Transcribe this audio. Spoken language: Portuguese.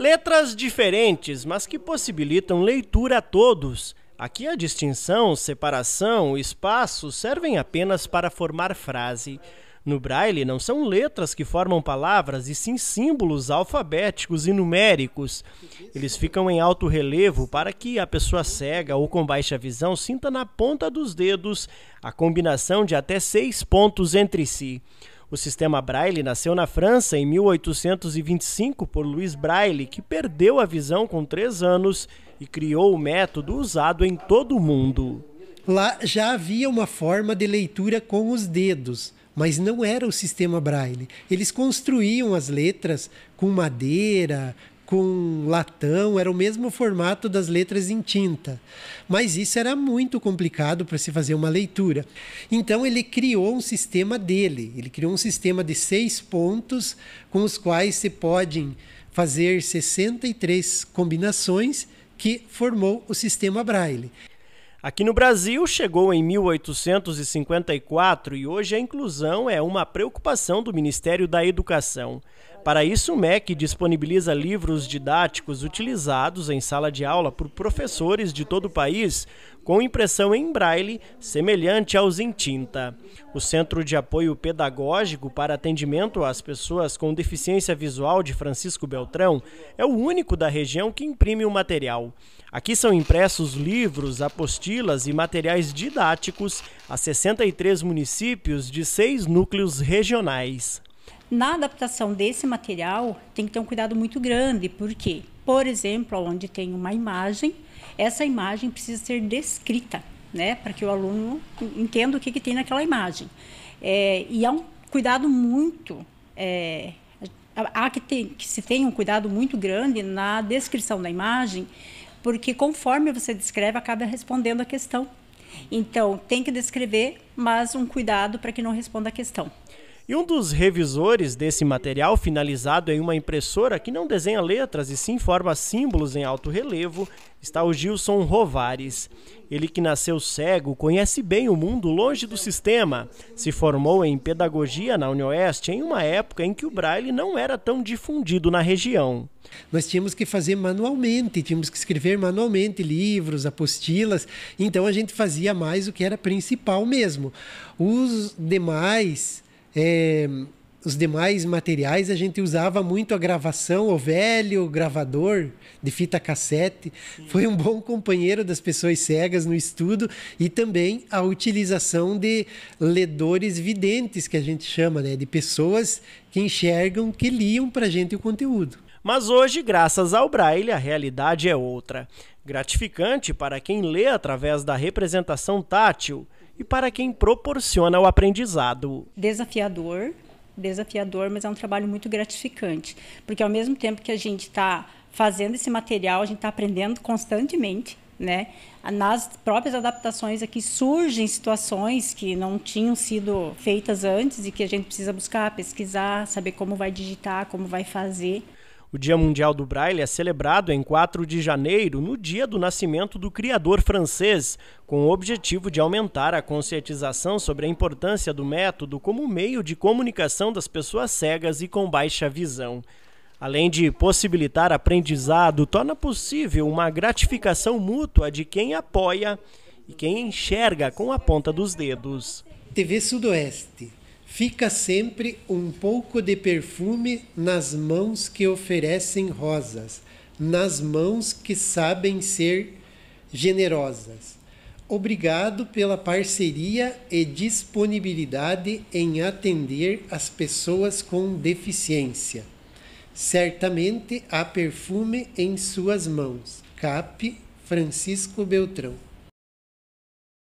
Letras diferentes, mas que possibilitam leitura a todos. Aqui a distinção, separação, espaço servem apenas para formar frase. No braille não são letras que formam palavras, e sim símbolos alfabéticos e numéricos. Eles ficam em alto relevo para que a pessoa cega ou com baixa visão sinta na ponta dos dedos a combinação de até seis pontos entre si. O sistema Braille nasceu na França em 1825 por Louis Braille, que perdeu a visão com 3 anos e criou o método usado em todo o mundo. Lá já havia uma forma de leitura com os dedos, mas não era o sistema Braille. Eles construíam as letras com madeira, com latão, era o mesmo formato das letras em tinta. Mas isso era muito complicado para se fazer uma leitura. Então ele criou um sistema dele, ele criou um sistema de seis pontos com os quais se podem fazer 63 combinações que formou o sistema Braille. Aqui no Brasil, chegou em 1854 e hoje a inclusão é uma preocupação do Ministério da Educação. Para isso, o MEC disponibiliza livros didáticos utilizados em sala de aula por professores de todo o país, com impressão em braille semelhante aos em tinta. O Centro de Apoio Pedagógico para Atendimento às Pessoas com Deficiência Visual de Francisco Beltrão é o único da região que imprime o material. Aqui são impressos livros, apostilas e materiais didáticos a 63 municípios de seis núcleos regionais. Na adaptação desse material, tem que ter um cuidado muito grande, porque, por exemplo, onde tem uma imagem, essa imagem precisa ser descrita, né, para que o aluno entenda o que, que tem naquela imagem. É, e há um cuidado muito. É, há que, ter, que se tenha um cuidado muito grande na descrição da imagem, porque conforme você descreve, acaba respondendo a questão. Então, tem que descrever, mas um cuidado para que não responda a questão. E um dos revisores desse material, finalizado em uma impressora que não desenha letras e sim forma símbolos em alto relevo, está o Gilson Rovares. Ele que nasceu cego, conhece bem o mundo longe do sistema. Se formou em pedagogia na Unioeste em uma época em que o braille não era tão difundido na região. Nós tínhamos que fazer manualmente, tínhamos que escrever manualmente livros, apostilas, então a gente fazia mais o que era principal mesmo. Os demais é, os demais materiais a gente usava muito a gravação, o velho gravador de fita cassete. Foi um bom companheiro das pessoas cegas no estudo e também a utilização de ledores videntes, que a gente chama, né? De pessoas que enxergam, que liam para a gente o conteúdo. Mas hoje, graças ao Braille, a realidade é outra. Gratificante para quem lê através da representação tátil e para quem proporciona o aprendizado. Desafiador, desafiador, mas é um trabalho muito gratificante, porque ao mesmo tempo que a gente está fazendo esse material, a gente está aprendendo constantemente, né? Nas próprias adaptações aqui surgem situações que não tinham sido feitas antes e que a gente precisa buscar, pesquisar, saber como vai digitar, como vai fazer. O Dia Mundial do Braille é celebrado em 4 de janeiro, no dia do nascimento do criador francês, com o objetivo de aumentar a conscientização sobre a importância do método como meio de comunicação das pessoas cegas e com baixa visão. Além de possibilitar aprendizado, torna possível uma gratificação mútua de quem apoia e quem enxerga com a ponta dos dedos. TV Sudoeste Fica sempre um pouco de perfume nas mãos que oferecem rosas, nas mãos que sabem ser generosas. Obrigado pela parceria e disponibilidade em atender as pessoas com deficiência. Certamente há perfume em suas mãos. Cap Francisco Beltrão.